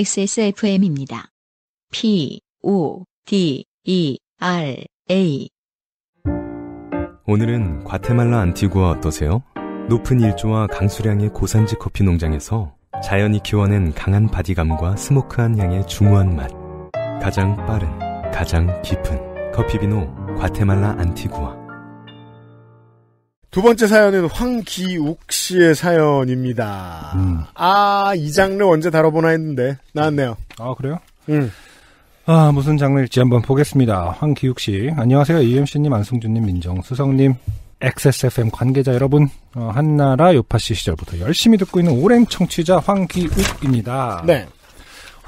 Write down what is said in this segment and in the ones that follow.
XSFM입니다. P, O, D, E, R, A. 오늘은 과테말라 안티구아 어떠세요? 높은 일조와 강수량의 고산지 커피 농장에서 자연이 키워낸 강한 바디감과 스모크한 향의 중후한 맛. 가장 빠른, 가장 깊은 커피비노 과테말라 안티구아. 두 번째 사연은 황기욱 씨의 사연입니다. 음. 아, 이 장르 언제 다뤄보나 했는데, 나왔네요. 아, 그래요? 음. 아, 무슨 장르일지 한번 보겠습니다. 황기욱 씨. 안녕하세요. e m c 님 안승준님, 민정수석님, XSFM 관계자 여러분. 어, 한나라 요파 씨 시절부터 열심히 듣고 있는 오랜 청취자 황기욱입니다. 네.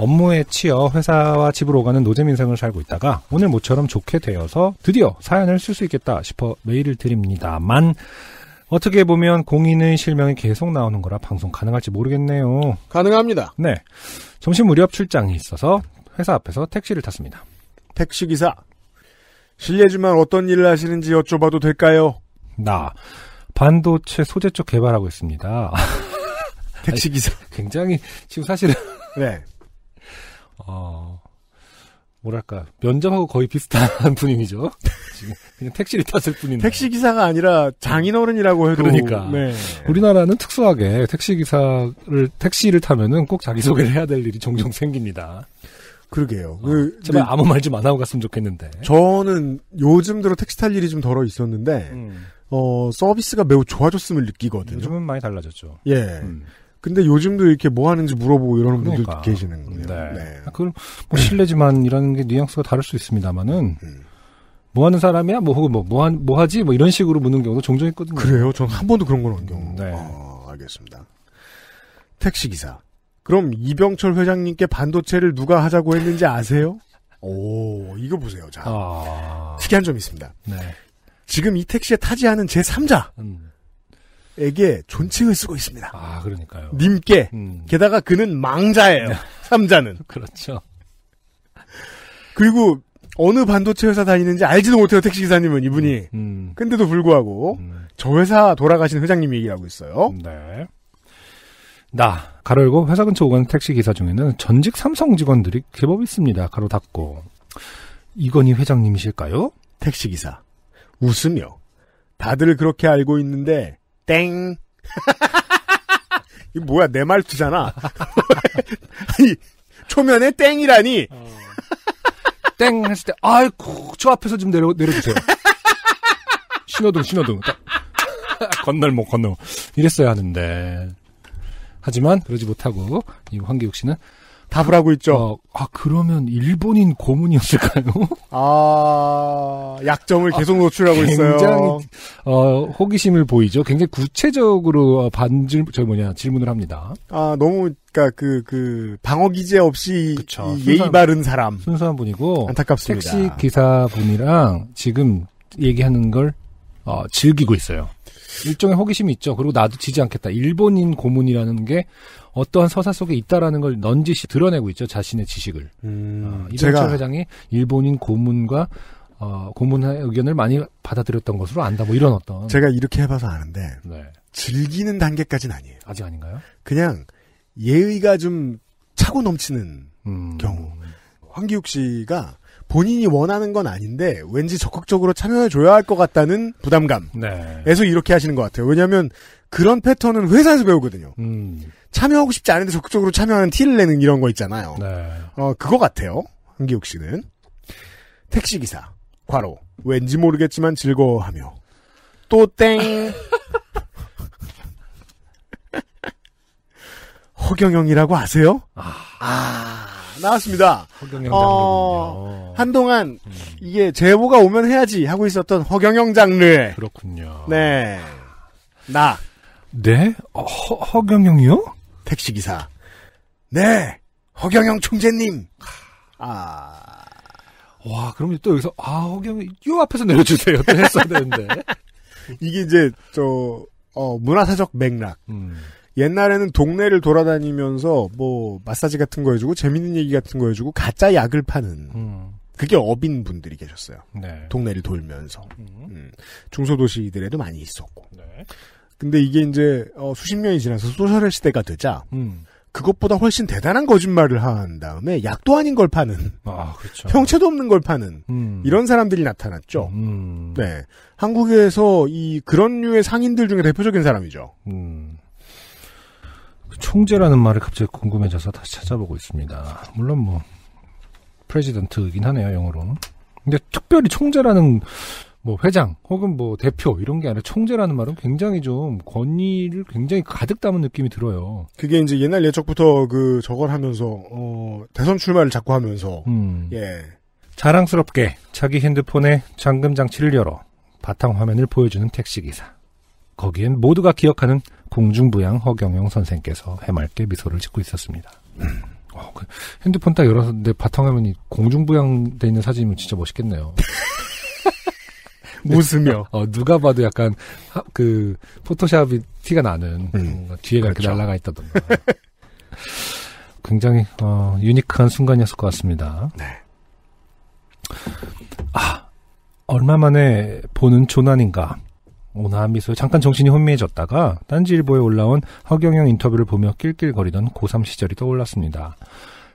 업무에 치여 회사와 집으로 가는 노잼 인생을 살고 있다가 오늘 모처럼 좋게 되어서 드디어 사연을 쓸 수 있겠다 싶어 메일을 드립니다만 어떻게 보면 공인의 실명이 계속 나오는 거라 방송 가능할지 모르겠네요. 가능합니다. 네. 점심 무렵 출장이 있어서 회사 앞에서 택시를 탔습니다. 택시기사. 실례지만 어떤 일을 하시는지 여쭤봐도 될까요? 나 반도체 소재 쪽 개발하고 있습니다. 택시기사. 굉장히 지금 사실은 네. 어, 뭐랄까 면접하고 거의 비슷한 분위기죠. 그냥 택시를 탔을 뿐인데 택시 기사가 아니라 장인어른이라고 해도 그러니까 네. 우리나라는 특수하게 택시 기사를 택시를 타면은 꼭 자기 소개를 해야 될 일이 종종 생깁니다. 그러게요. 어, 그, 제발 그 아무 말 좀 안 하고 갔으면 좋겠는데. 저는 요즘 들어 택시 탈 일이 좀 덜어 있었는데 음. 어 서비스가 매우 좋아졌음을 느끼거든요. 요즘은 많이 달라졌죠. 예. 음. 근데 요즘도 이렇게 뭐 하는지 물어보고 이러는 그러니까. 분들도 계시는군요. 네. 네. 아, 그럼뭐실례지만이런게 뉘앙스가 다를 수 있습니다만은 음. 뭐 하는 사람이야? 뭐 혹은 뭐, 뭐, 하, 뭐 하지? 뭐 이런 식으로 묻는 경우도 종종 있거든요. 그래요? 전 한 번도 그런 건 없는 경우. 네. 아, 알겠습니다. 택시기사. 그럼 이병철 회장님께 반도체를 누가 하자고 했는지 아세요? 오, 이거 보세요. 자. 아... 특이한 점이 있습니다. 네. 지금 이 택시에 타지 않은 제3자. 음. 에게 존칭을 쓰고 있습니다. 아, 그러니까요. 님께. 음. 게다가 그는 망자예요. 삼자는. 그렇죠. 그리고 어느 반도체 회사 다니는지 알지도 못해요, 택시기사님은 이분이. 음, 음. 근데도 불구하고, 음. 저 회사 돌아가신 회장님 얘기 하고 있어요. 네. 나, 가로 열고 회사 근처 오가는 택시기사 중에는 전직 삼성 직원들이 제법 있습니다. 가로 닫고. 이건희 회장님이실까요? 택시기사. 웃으며. 다들 그렇게 알고 있는데, 땡. 이 뭐야 내 말투잖아. 아니 초면에 땡이라니. 어. 땡 했을 때 아이고 저 앞에서 좀 내려 내려주세요. 신호등 신호등 건널목 건널 뭐, 이랬어야 하는데 하지만 그러지 못하고 이 황기욱 씨는 답을 하고 있죠. 어, 아 그러면 일본인 고문이었을까요? 아 약점을 계속 아, 노출하고 굉장히, 있어요. 어, 호기심을 보이죠. 굉장히 구체적으로 어, 반질 저 뭐냐 질문을 합니다. 아 너무 그러니까 그, 그, 방어 기제 없이 그쵸, 예의 순수한, 바른 사람. 순수한 분이고. 안타깝습니다. 택시 기사분이랑 지금 얘기하는 걸, 어, 즐기고 있어요. 일종의 호기심이 있죠. 그리고 나도 지지 않겠다. 일본인 고문이라는 게 어떠한 서사 속에 있다라는 걸 넌지시 드러내고 있죠 자신의 지식을. 음, 어, 이병철 회장이 일본인 고문과 어, 고문의 의견을 많이 받아들였던 것으로 안다 뭐 이런 어떤. 제가 이렇게 해봐서 아는데 네. 즐기는 단계까지는 아니에요. 아직 아닌가요? 그냥 예의가 좀 차고 넘치는 음. 경우. 황기욱 씨가 본인이 원하는 건 아닌데 왠지 적극적으로 참여해줘야 할 것 같다는 부담감에서 네. 이렇게 하시는 것 같아요. 왜냐하면 그런 패턴은 회사에서 배우거든요. 음. 참여하고 싶지 않은데 적극적으로 참여하는 티를 내는 이런 거 있잖아요. 네. 어, 그거 같아요. 한기욱 씨는. 택시기사, 과로, 왠지 모르겠지만 즐거워하며. 또 땡! 허경영이라고 아세요? 아, 아 나왔습니다. 허경영 장르 어, 한동안 음. 이게 제보가 오면 해야지 하고 있었던 허경영 장르. 그렇군요. 네. 나 네? 어, 허, 허경영이요? 택시기사. 네! 허경영 총재님! 아. 와, 그럼 또 여기서, 아, 허경영, 요 앞에서 내려주세요. 또 했어야 되는데. 이게 이제, 저, 어, 문화사적 맥락. 음. 옛날에는 동네를 돌아다니면서 뭐 마사지 같은 거 해주고 재밌는 얘기 같은 거 해주고 가짜 약을 파는 음. 그게 어빈 분들이 계셨어요. 네. 동네를 돌면서 음. 음. 중소도시들에도 많이 있었고 네. 근데 이게 이제 어, 수십 년이 지나서 소셜의 시대가 되자 음. 그것보다 훨씬 대단한 거짓말을 한 다음에 약도 아닌 걸 파는 아, 그렇죠. 형체도 없는 걸 파는 음. 이런 사람들이 나타났죠. 음. 네, 한국에서 이 그런 류의 상인들 중에 대표적인 사람이죠. 음. 그 총재라는 말을 갑자기 궁금해져서 다시 찾아보고 있습니다. 물론 뭐 프레지던트이긴 하네요 영어로. 근데 특별히 총재라는 뭐 회장 혹은 뭐 대표 이런 게 아니라 총재라는 말은 굉장히 좀 권위를 굉장히 가득 담은 느낌이 들어요. 그게 이제 옛날 예적부터 그 저걸 하면서 어 대선 출마를 자꾸 하면서 음. 예 자랑스럽게 자기 핸드폰에 잠금 장치를 열어 바탕 화면을 보여주는 택시 기사. 거기엔 모두가 기억하는 공중부양 허경영 선생께서 해맑게 미소를 짓고 있었습니다. 음. 어, 그 핸드폰 딱 열어서 내 바탕화면이 공중부양돼 있는 사진이면 진짜 멋있겠네요. 네. 웃으며. 어, 누가 봐도 약간 하, 그 포토샵이 티가 나는 음. 뒤에가 그렇죠. 이렇게 날라가 있다던가. 굉장히 어, 유니크한 순간이었을 것 같습니다. 네. 아 얼마 만에 보는 조난인가. 오나미소 에 잠깐 정신이 혼미해졌다가 딴지일보에 올라온 허경영 인터뷰를 보며 낄낄거리던 고3 시절이 떠올랐습니다.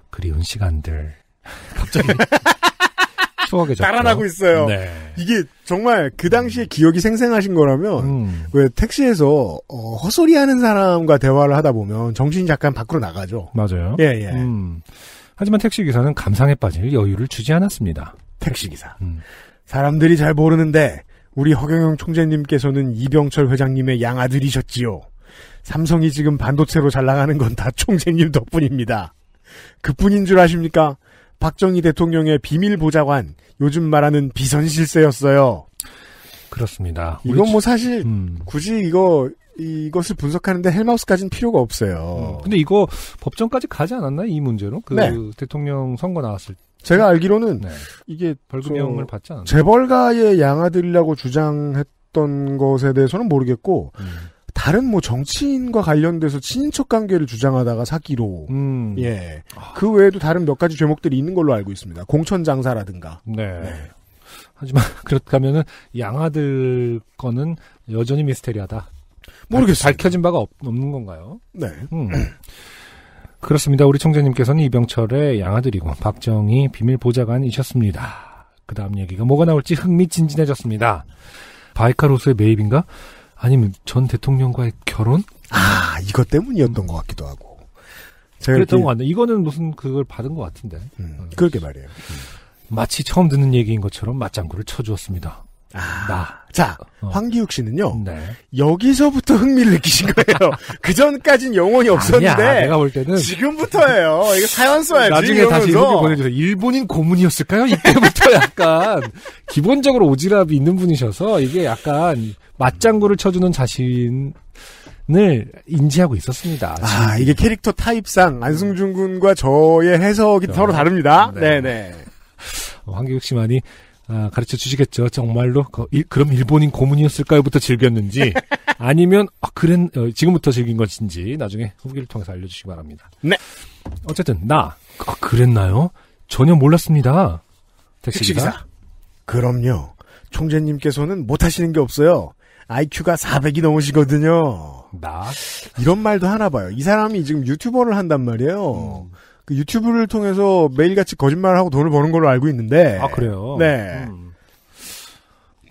그리운 시간들. 갑자기 추억의 죠 달아나고 있어요. 네. 이게 정말 그 당시에 기억이 생생하신 거라면 음. 왜 택시에서 어, 헛소리하는 사람과 대화를 하다 보면 정신이 잠깐 밖으로 나가죠. 맞아요. 예 예. 음. 하지만 택시 기사는 감상에 빠질 여유를 주지 않았습니다. 택시 기사. 음. 사람들이 잘 모르는데 우리 허경영 총재님께서는 이병철 회장님의 양아들이셨지요. 삼성이 지금 반도체로 잘 나가는 건 다 총재님 덕분입니다. 그뿐인 줄 아십니까? 박정희 대통령의 비밀 보좌관, 요즘 말하는 비선실세였어요. 그렇습니다. 이건 뭐 사실 음. 굳이 이거 이것을 분석하는데 헬마우스까지는 필요가 없어요. 음. 근데 이거 법정까지 가지 않았나요? 이 문제로 그 네. 대통령 선거 나왔을 때. 제가 알기로는 네. 이게 벌금형을 받지 않았나 재벌가의 양아들이라고 주장했던 것에 대해서는 모르겠고 음. 다른 뭐 정치인과 관련돼서 친척 인 관계를 주장하다가 사기로 음. 예그 아. 외에도 다른 몇 가지 죄목들이 있는 걸로 알고 있습니다 공천 장사라든가 네. 네. 하지만 그렇다면은 양아들 거는 여전히 미스테리하다 모르겠어요 밝혀진 바가 없, 는 건가요? 네 음. 그렇습니다 우리 청자님께서는 이병철의 양아들이고 박정희 비밀 보좌관이셨습니다 그 다음 얘기가 뭐가 나올지 흥미진진해졌습니다 바이카로스의 매입인가? 아니면 전 대통령과의 결혼? 아, 이것 때문이었던 것 같기도 하고. 그랬던 것 같네. 이거는 무슨 그걸 받은 것 같은데. 음, 음. 어. 그렇게 말이에요. 음. 마치 처음 듣는 얘기인 것처럼 맞장구를 쳐주었습니다. 아, 나. 자, 어. 황기욱 씨는요. 네. 여기서부터 흥미를 느끼신 거예요. 그 전까진 영혼이 없었는데. 아니야, 내가 볼 때는 지금부터예요. 이거 사연 써야지. 나중에 다시 후기 보내주세요. 일본인 고문이었을까요? 이때부터 약간 기본적으로 오지랖이 있는 분이셔서 이게 약간 맞장구를 쳐주는 자신. 을 인지하고 있었습니다. 아, 지금. 이게 캐릭터 타입상 안승준 군과 저의 해석이 어, 서로 다릅니다. 네. 네네. 어, 황기욱 씨만이 아, 가르쳐 주시겠죠. 정말로 그, 럼 일본인 고문이었을까요부터 즐겼는지 아니면 아, 어, 그랬 어, 지금부터 즐긴 것인지 나중에 후기를 통해서 알려주시기 바랍니다. 네. 어쨌든 나 어, 그랬나요? 전혀 몰랐습니다. 택시기사. 택시기사. 그럼요. 총재님께서는 못하시는 게 없어요. IQ가 400이 넘으시거든요. 나? 이런 말도 하나 봐요. 이 사람이 지금 유튜버를 한단 말이에요. 음. 그 유튜브를 통해서 매일같이 거짓말을 하고 돈을 버는 걸로 알고 있는데. 아, 그래요? 네. 음.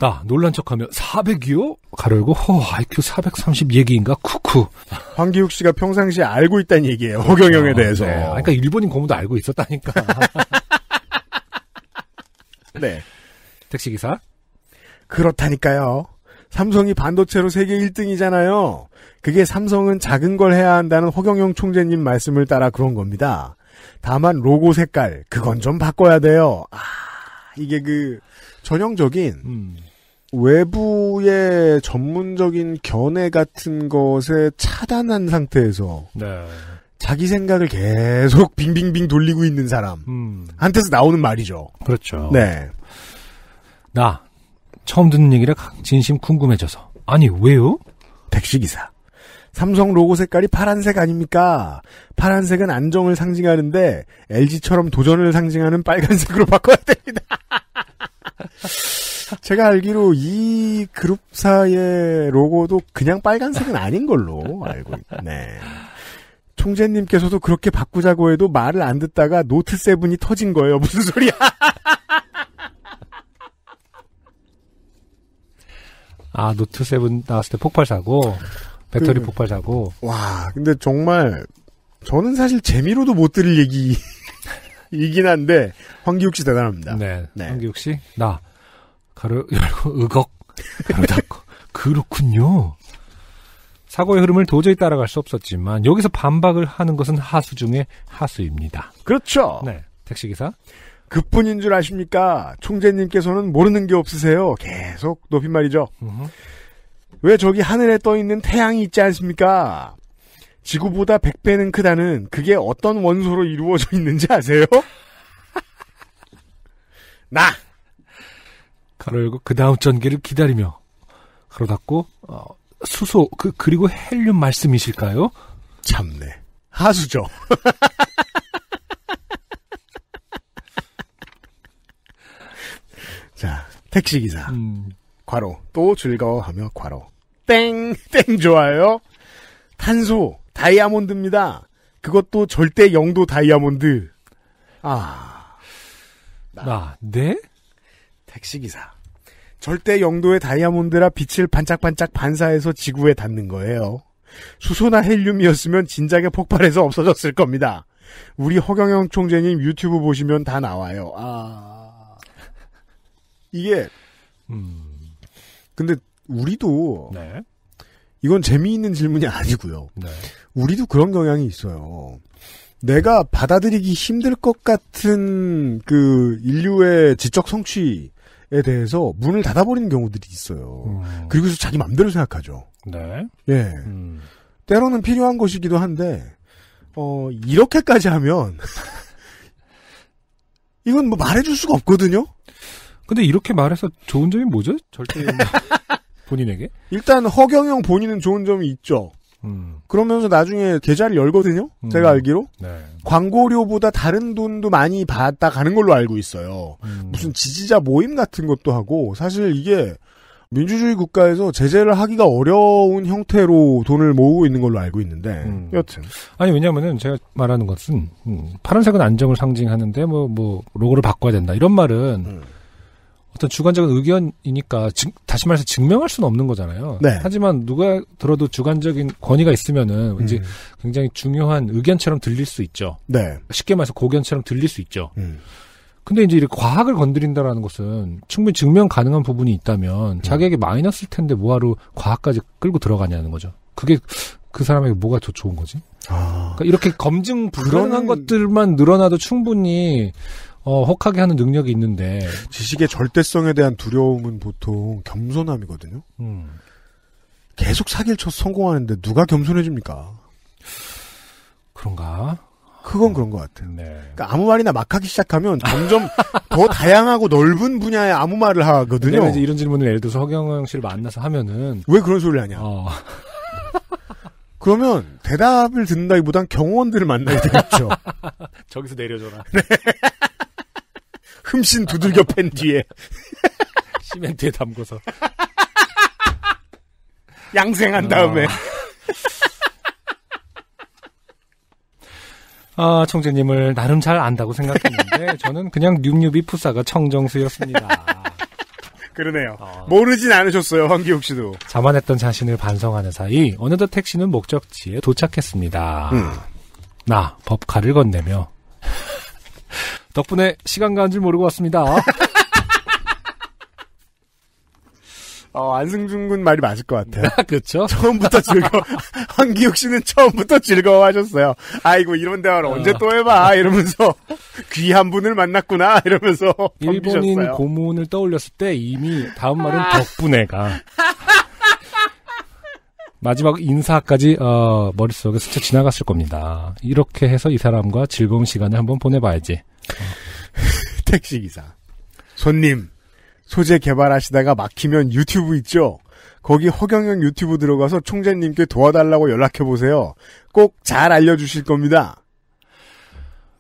나 놀란 척하며 400이요? 가려고 허 IQ 430 얘기인가? 쿠쿠. 황기욱 씨가 평상시에 알고 있다는 얘기예요. 호경영에 그렇죠. 대해서. 네. 아, 그러니까 일본인 고문도 알고 있었다니까. 네. 택시 기사. 그렇다니까요. 삼성이 반도체로 세계 1등이잖아요. 그게 삼성은 작은 걸 해야 한다는 허경영 총재님 말씀을 따라 그런 겁니다. 다만 로고 색깔 그건 좀 바꿔야 돼요. 아 이게 그 전형적인 음. 외부의 전문적인 견해 같은 것에 차단한 상태에서 네. 자기 생각을 계속 빙빙빙 돌리고 있는 사람한테서 음. 나오는 말이죠. 그렇죠. 네. 나 처음 듣는 얘기를 진심 궁금해져서 아니 왜요? 택시기사 삼성 로고 색깔이 파란색 아닙니까? 파란색은 안정을 상징하는데 LG처럼 도전을 상징하는 빨간색으로 바꿔야 됩니다. 제가 알기로 이 그룹사의 로고도 그냥 빨간색은 아닌 걸로 알고 있네. 총재님께서도 그렇게 바꾸자고 해도 말을 안 듣다가 노트 세븐이 터진 거예요. 무슨 소리야? 아 노트 세븐 나왔을 때 폭발 사고. 배터리 그, 폭발 사고. 와, 근데 정말 저는 사실 재미로도 못 들을 얘기 이긴 한데 황기욱 씨 대단합니다. 네, 네. 황기욱 씨, 나 가로 열고 의걱 가로 닫고 그렇군요. 사고의 흐름을 도저히 따라갈 수 없었지만 여기서 반박을 하는 것은 하수 중에 하수입니다. 그렇죠. 네, 택시 기사. 그뿐인 줄 아십니까? 총재님께서는 모르는 게 없으세요. 계속 높임말이죠. 왜 저기 하늘에 떠 있는 태양이 있지 않습니까? 지구보다 100배는 크다는 그게 어떤 원소로 이루어져 있는지 아세요? 나! 가로 열고 그 다음 전기를 기다리며 가로 닫고 어, 수소 그 그리고 헬륨 말씀이실까요? 참네 하수죠. 자 택시 기사 음. 과로 또 즐거워하며 과로 땡, 땡 좋아요. 탄소, 다이아몬드입니다. 그것도 절대 영도 다이아몬드. 아. 나, 나 아, 네? 택시기사. 절대 영도의 다이아몬드라 빛을 반짝반짝 반사해서 지구에 닿는 거예요. 수소나 헬륨이었으면 진작에 폭발해서 없어졌을 겁니다. 우리 허경영 총재님 유튜브 보시면 다 나와요. 아. 이게, 음. 근데 우리도 네. 이건 재미있는 질문이 아니고요. 네. 우리도 그런 경향이 있어요. 내가 받아들이기 힘들 것 같은 그 인류의 지적 성취에 대해서 문을 닫아버리는 경우들이 있어요. 음. 그리고서 자기 맘대로 생각하죠. 네. 예. 음. 때로는 필요한 것이기도 한데, 어, 이렇게까지 하면, 이건 뭐 말해줄 수가 없거든요? 근데 이렇게 말해서 좋은 점이 뭐죠? 절대. 뭐. 본인에게? 일단 허경영 본인은 좋은 점이 있죠. 음. 그러면서 나중에 계좌를 열거든요. 음. 제가 알기로 네. 광고료보다 다른 돈도 많이 받다 가는 걸로 알고 있어요. 음. 무슨 지지자 모임 같은 것도 하고 사실 이게 민주주의 국가에서 제재를 하기가 어려운 형태로 돈을 모으고 있는 걸로 알고 있는데 음. 여튼 아니 왜냐면은 제가 말하는 것은 음, 파란색은 안정을 상징하는데 뭐뭐 뭐 로고를 바꿔야 된다 이런 말은 음. 어떤 주관적인 의견이니까 증, 다시 말해서 증명할 수는 없는 거잖아요. 네. 하지만 누가 들어도 주관적인 권위가 있으면은 음. 이제 굉장히 중요한 의견처럼 들릴 수 있죠. 네. 쉽게 말해서 고견처럼 들릴 수 있죠. 음. 근데 이제 이렇게 과학을 건드린다라는 것은 충분히 증명 가능한 부분이 있다면 음. 자기에게 마이너스일 텐데 뭐하러 과학까지 끌고 들어가냐는 거죠. 그게 그 사람에게 뭐가 더 좋은 거지? 아. 그러니까 이렇게 검증 불가능한 그런... 것들만 늘어나도 충분히 어, 혹하게 하는 능력이 있는데 지식의 절대성에 대한 두려움은 보통 겸손함이거든요. 음. 계속 사기를 쳐서 성공하는데 누가 겸손해집니까? 그런가? 그건 그런 것 같아요. 네. 그러니까 아무 말이나 막 하기 시작하면 점점 더 다양하고 넓은 분야에 아무 말을 하거든요. 이제 이런 질문을 예를 들어서 허경영 씨를 만나서 하면은 왜 그런 소리를 하냐? 어. 그러면 대답을 듣는다기보단 경호원들을 만나야 되겠죠. 저기서 내려줘라. 네. 흠신 두들겨 팬 뒤에 시멘트에 담궈서 양생한 다음에 어. 아, 청재님을 나름 잘 안다고 생각했는데 저는 그냥 뉴뉴비 푸사가 청정수였습니다. 그러네요. 어. 모르진 않으셨어요, 황기욱 씨도. 자만했던 자신을 반성하는 사이 어느덧 택시는 목적지에 도착했습니다. 음. 나 법카를 건네며 덕분에 시간 가는 줄 모르고 왔습니다. 어, 안승준 군 말이 맞을 것 같아요. 그렇죠. 처음부터 즐거워. 황기욱 씨는 처음부터 즐거워하셨어요. 아이고 뭐 이런 대화를 언제 어. 또 해봐 이러면서 귀한 분을 만났구나 이러면서 일본 덤비셨어요. 고문을 떠올렸을 때 이미 다음 말은 아. 덕분에가 마지막 인사까지 어, 머릿속에 스쳐 지나갔을 겁니다. 이렇게 해서 이 사람과 즐거운 시간을 한번 보내봐야지. 택시기사. 손님, 소재 개발하시다가 막히면 유튜브 있죠? 거기 허경영 유튜브 들어가서 총재님께 도와달라고 연락해보세요. 꼭 잘 알려주실 겁니다.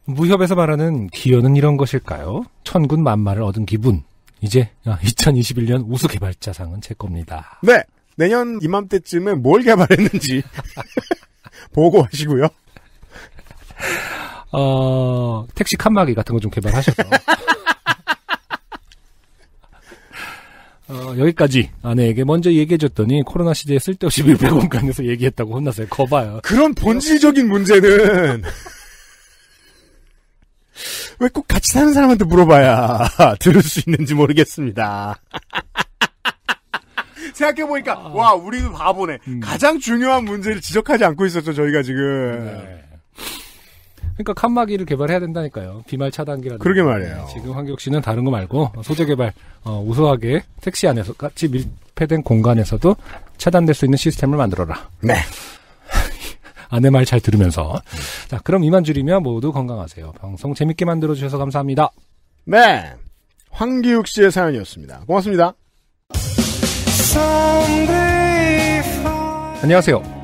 무협에서 말하는 기여는 이런 것일까요? 천군 만마를 얻은 기분. 이제 2021년 아, 우수 개발자상은 제 겁니다. 네. 내년 이맘때쯤에 뭘 개발했는지 보고하시고요. 어, 택시 칸막이 같은 거 좀 개발하셔서. 어, 여기까지 아내에게 먼저 얘기해줬더니 코로나 시대에 쓸데없이 밀폐공간에서 얘기했다고 혼났어요. 거봐요. 그런 본질적인 문제는 왜 꼭 같이 사는 사람한테 물어봐야 들을 수 있는지 모르겠습니다. 생각해보니까 아... 와 우리도 바보네. 음. 가장 중요한 문제를 지적하지 않고 있었죠 저희가 지금. 네. 그러니까 칸막이를 개발해야 된다니까요. 비말 차단기라든가. 그러게 말이에요. 지금 환경 씨는 다른 거 말고 어, 소재 개발 어, 우수하게 택시 안에서 같이 밀폐된 공간에서도 차단될 수 있는 시스템을 만들어라. 네. 아내 말 잘 들으면서. 자, 그럼 이만 줄이면 모두 건강하세요. 방송 재밌게 만들어주셔서 감사합니다. 네. 황기욱 씨의 사연이었습니다. 고맙습니다. 안녕하세요.